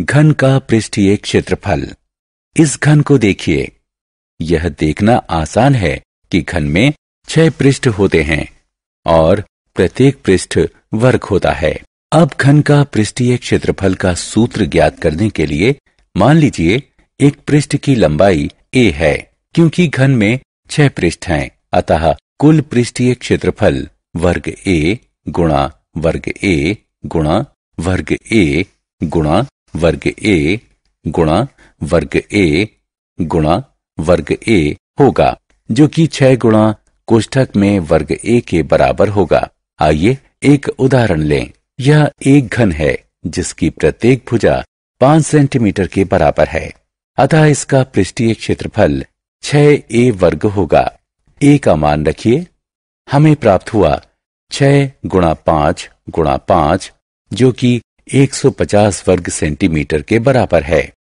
घन का पृष्ठीय क्षेत्रफल इस घन को देखिए यह देखना आसान है कि घन में छह पृष्ठ होते हैं और प्रत्येक पृष्ठ वर्ग होता है अब घन का पृष्ठीय क्षेत्रफल का सूत्र ज्ञात करने के लिए मान लीजिए एक पृष्ठ की लंबाई ए है क्योंकि घन में छह पृष्ठ हैं अतः कुल पृष्ठीय क्षेत्रफल वर्ग ए गुणा वर्ग ए गुणा वर्ग ए गुणा वर्ग ए गुणा वर्ग ए गुणा वर्ग ए होगा जो कि छह गुणा कोष्ठक में वर्ग ए के बराबर होगा आइए एक उदाहरण लें यह एक घन है जिसकी प्रत्येक भुजा पांच सेंटीमीटर के बराबर है अतः इसका पृष्ठीय क्षेत्रफल छह ए वर्ग होगा ए का मान रखिए हमें प्राप्त हुआ छह गुणा पांच गुणा पांच जो कि 150 वर्ग सेंटीमीटर के बराबर है